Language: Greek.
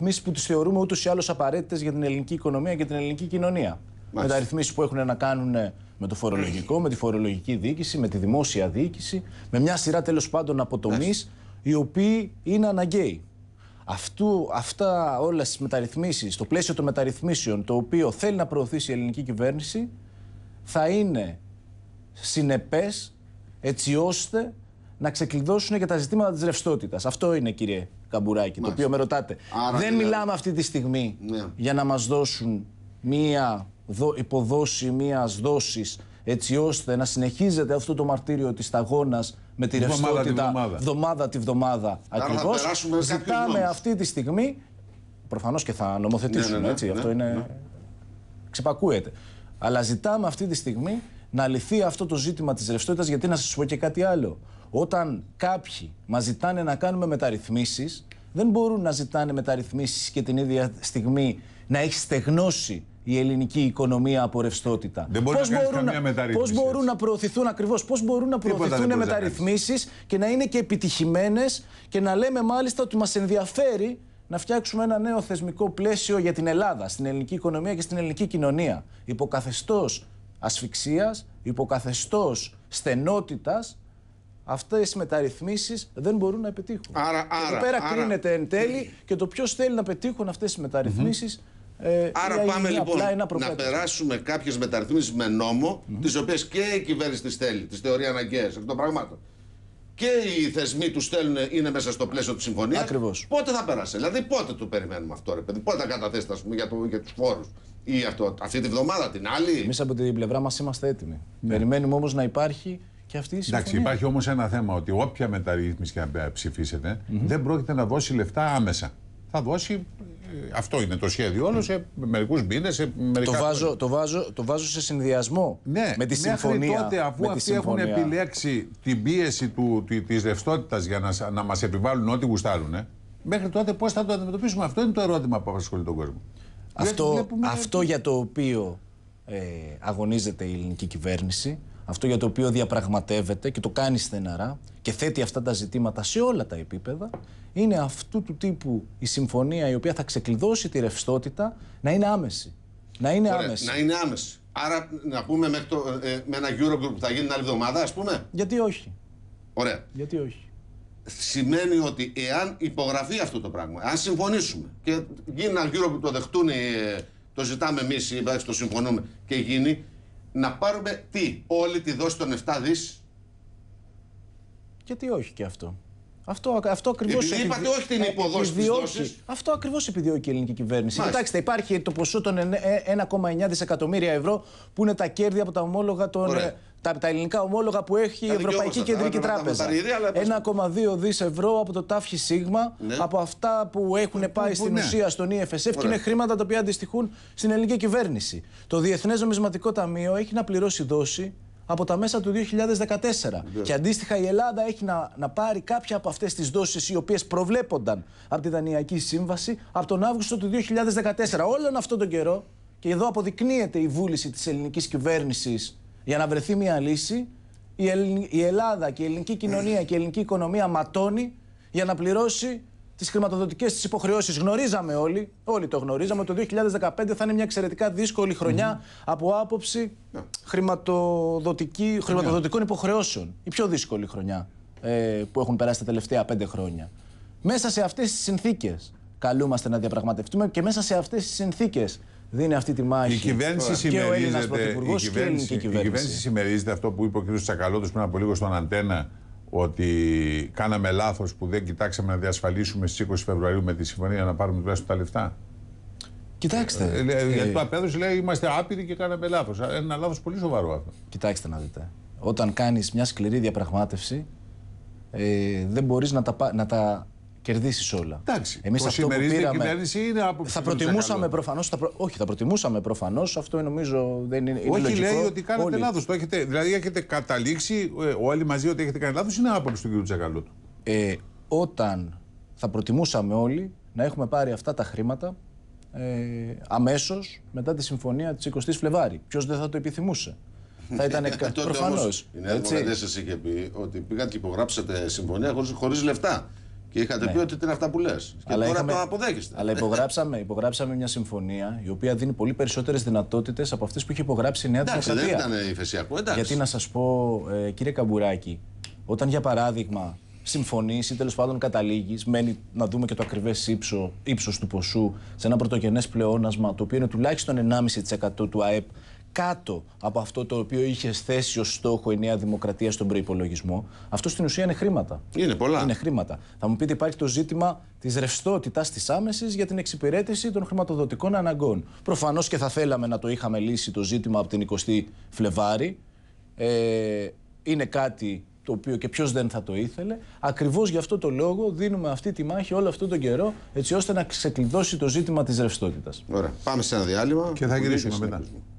μεταρρυθμίσεις που τις θεωρούμε ούτως ή άλλως απαραίτητες για την ελληνική οικονομία και την ελληνική κοινωνία. Μάλιστα. Μεταρρυθμίσεις που έχουν να κάνουν ε, με το φορολογικό, με τη φορολογική διοίκηση, με τη δημόσια διοίκηση, με μια σειρά τέλος πάντων από τομεί οι οποίοι είναι αναγκαίοι. Αυτού, αυτά όλα τις μεταρρυθμίσεις, το πλαίσιο των μεταρρυθμίσεων το οποίο θέλει να προωθήσει η ελληνική κυβέρνηση θα είναι συνεπές, έτσι ώστε να ξεκλειδώσουν και τα ζητήματα της ρευστότητας. Αυτό είναι κύριε ταμπουράκι. Μάλιστα. Το οποίο με ρωτάτε. δεν δηλαδή- μιλάμε αυτή τη στιγμή ναι. για να μας δώσουν μία υποδόση μίας δόσης έτσι ώστε να συνεχίζεται αυτό το μαρτύριο της σταγόνας με τη βδομάδα ρευστότητα τη βδομάδα τη βδομάδα ακριβώς. Ζητάμε αυτή τη στιγμή, προφανώς και θα νομοθετήσουμε, ναι, ναι, έτσι, αυτό είναι... Ξεπακούεται. Αλλά ζητάμε αυτή τη στιγμή να λυθεί αυτό το ζήτημα της ρευστότητας γιατί να σας πω και κάτι άλλο. Όταν κάποιοι μας ζητάνε να κάνουμε μεταρρυθμίσεις, δεν μπορούν να ζητάνε μεταρρυθμίσεις και την ίδια στιγμή να έχει στεγνώσει η ελληνική οικονομία από ρευστότητα. Δεν μπορείς πώς να μπορούν καμία μεταρρύθμιση. Πώς μπορούν να προωθηθούν ακριβώς, πώς μπορούν να προωθηθούν μεταρρυθμίσεις και να είναι και επιτυχημένες και να λέμε μάλιστα ότι μας ενδιαφέρει να φτιάξουμε ένα νέο θεσμικό πλαίσιο για την Ελλάδα, στην ελληνική οικονομία και στην ελληνική κοινωνία. Υποκαθεστώς ασφυξίας, υποκαθεστώς στενότητας αυτές οι μεταρρυθμίσεις δεν μπορούν να επιτύχουν. Άρα, και άρα, εδώ πέρα άρα. κρίνεται εν τέλει και το ποιος θέλει να πετύχουν αυτές τι μεταρρυθμίσεις. Mm -hmm. Ε, Άρα πάμε λοιπόν να περάσουμε κάποιες μεταρρυθμίσεις με νόμο, mm -hmm. τις οποίες και η κυβέρνηση θέλει, τις θεωρεί αναγκαίες εκ των πραγμάτων. Και οι θεσμοί τους στέλνουν, είναι μέσα στο πλαίσιο της συμφωνίας. Ακριβώς. Πότε θα περάσει, δηλαδή πότε το περιμένουμε αυτό, ρε παιδί, πότε θα καταθέσετε ας πούμε, για, το, για τους φόρους ή αυτό, αυτή τη βδομάδα, την άλλη. Εμείς από την πλευρά μας είμαστε έτοιμοι. Περιμένουμε όμως να υπάρχει και αυτή η Εντάξει, υπάρχει όμως ένα θέμα ότι όποια μεταρρύθμιση και να ψηφίσετε mm δεν πρόκειται να δώσει λεφτά άμεσα. Θα δώσει. Ε, αυτό είναι το σχέδιο όλο σε μερικούς μήνες, μερικά. Το βάζω, το, βάζω, το βάζω σε συνδυασμό ναι, με τη συμφωνία. Μέχρι τότε, αφού αυτοί συμφωνία. έχουν επιλέξει την πίεση τη ρευστότητας για να, να μας επιβάλλουν ό,τι γουστάρουν, ε, μέχρι τότε πώς θα το αντιμετωπίσουμε. Αυτό είναι το ερώτημα που απασχολεί τον κόσμο. Αυτό, αυτό για το οποίο ε, αγωνίζεται η ελληνική κυβέρνηση αυτό για το οποίο διαπραγματεύεται και το κάνει στεναρά και θέτει αυτά τα ζητήματα σε όλα τα επίπεδα, είναι αυτού του τύπου η συμφωνία η οποία θα ξεκλειδώσει τη ρευστότητα να είναι άμεση. Να είναι άμεση. Να είναι άμεση. Άρα να πούμε με, το, ε, με ένα Eurogroup που θα γίνει την άλλη εβδομάδα, ας πούμε. Γιατί όχι. Ωραία. Γιατί όχι. Σημαίνει ότι εάν υπογραφεί αυτό το πράγμα, αν συμφωνήσουμε και γίνει ένα Eurogroup που το δεχτούν, ε, το ζητάμε εμείς ή το συμφωνούμε και γίνει, να πάρουμε τι, όλη τη δόση των 7 και Γιατί όχι και αυτό. Αυτό, αυτό ακριβώς. Επειδή είπατε όχι την ε, υποδόση της δόσης. Αυτό ακριβώς επιδιώκει η ελληνική κυβέρνηση. Μάλιστα. Κοιτάξτε, υπάρχει το ποσό των 1,9 ε, δισεκατομμύρια ευρώ που είναι τα κέρδη από τα ομόλογα των τα, τα ελληνικά ομόλογα που έχει η Ευρωπαϊκή Κεντρική Τράπεζα. 1,2 δις ευρώ από το τάφι σίγμα, ναι. από αυτά που έχουν ε, πάει στην ναι. ουσία στον EFSF και είναι χρήματα τα οποία αντιστοιχούν στην ελληνική κυβέρνηση. Το Διεθνές Νομισματικό Ταμείο έχει να πληρώσει δόση από τα μέσα του 2014. Και αντίστοιχα η Ελλάδα έχει να, να πάρει κάποια από αυτές τις δόσεις οι οποίες προβλέπονταν από τη Δανειακή Σύμβαση από τον Αύγουστο του 2014. Όλον αυτόν τον καιρό, και εδώ αποδεικνύεται η βούληση της ελληνικής κυβέρνησης για να βρεθεί μια λύση. Η, η Ελλάδα και η ελληνική κοινωνία και η ελληνική οικονομία ματώνει για να πληρώσει τις χρηματοδοτικές της υποχρεώσεις. Γνωρίζαμε όλοι, όλοι το γνωρίζαμε, το 2015 θα είναι μια εξαιρετικά δύσκολη χρονιά από άποψη ναι. Ναι. χρηματοδοτικών υποχρεώσεων. Η πιο δύσκολη χρονιά ε, που έχουν περάσει τα τελευταία πέντε χρόνια. Μέσα σε αυτές τις συνθήκες καλούμαστε να διαπραγματευτούμε και μέσα σε αυτές τις συνθήκες δίνει αυτή τη μάχη. Η κυβέρνηση και ο η κυβέρνηση, και η κυβέρνηση. Η κυβέρνηση συμμερίζεται αυτό που είπε ο κ. Τσακαλώτος πριν από λίγο στον Αντένα, ότι κάναμε λάθος που δεν κοιτάξαμε να διασφαλίσουμε στις 20 Φεβρουαρίου με τη συμφωνία να πάρουμε τουλάχιστον τα λεφτά. Κοιτάξτε. Ε, ε, γιατί το απέδωσε λέει είμαστε άπειροι και κάναμε λάθος. Ε, ένα λάθος πολύ σοβαρό αυτό. Κοιτάξτε να δείτε. Όταν κάνεις μια σκληρή διαπραγμάτευση, ε, δεν μπορείς να τα, να τα κερδίσεις όλα. Εντάξει. Εμείς αυτό που πήραμε. Κυβέρνηση είναι από θα προτιμούσαμε προφανώ. Προ... Όχι, θα προτιμούσαμε προφανώς. Αυτό νομίζω δεν είναι. Όχι, λέει ότι κάνετε λάθο. Έχετε... Δηλαδή έχετε καταλήξει ε, όλοι μαζί ότι έχετε κάνει λάθος. Είναι άποψη του κ. Τζακαλούτου. Ε, όταν θα προτιμούσαμε όλοι να έχουμε πάρει αυτά τα χρήματα ε, αμέσως μετά τη συμφωνία της 20η Φλεβάρη. Ποιος δεν θα το επιθυμούσε. Θα ε, ήταν ε, προφανώς. Η Νέα Δημοκρατία σας είχε πει ότι πήγατε και υπογράψατε συμφωνία χωρίς λεφτά. Και είχατε ναι. πει ότι είναι αυτά που λες. Και τώρα είχαμε... το αποδέχεστε. Αλλά υπογράψαμε, υπογράψαμε μια συμφωνία η οποία δίνει πολύ περισσότερες δυνατότητες από αυτές που είχε υπογράψει η Νέα εντάξει, Δημοκρατία. Δεν ήταν υφεσιακό, εντάξει. Γιατί να σας πω, ε, κύριε Καμπουράκη, όταν για παράδειγμα συμφωνείς ή τέλος πάντων καταλήγεις, μένει να δούμε και το ακριβές ύψο ύψος του ποσού σε ένα πρωτογενές πλεόνασμα το οποίο είναι τουλάχιστον 1,5% του ΑΕΠ κάτω από αυτό το οποίο είχε θέσει ως στόχο η Νέα Δημοκρατία στον προπολογισμό, αυτό στην ουσία είναι χρήματα. Είναι πολλά. Είναι χρήματα. Θα μου πείτε, υπάρχει το ζήτημα της ρευστότητα της άμεσης για την εξυπηρέτηση των χρηματοδοτικών αναγκών. Προφανώς και θα θέλαμε να το είχαμε λύσει το ζήτημα από την 20η Φλεβάρη. Ε, είναι κάτι το οποίο και ποιος δεν θα το ήθελε. Ακριβώς γι' αυτό το λόγο δίνουμε αυτή τη μάχη όλο αυτόν τον καιρό, έτσι ώστε να ξεκλειδώσει το ζήτημα της ρευστότητας. Ωραία. Πάμε σε ένα διάλειμμα και θα γυρίσουμε μετά.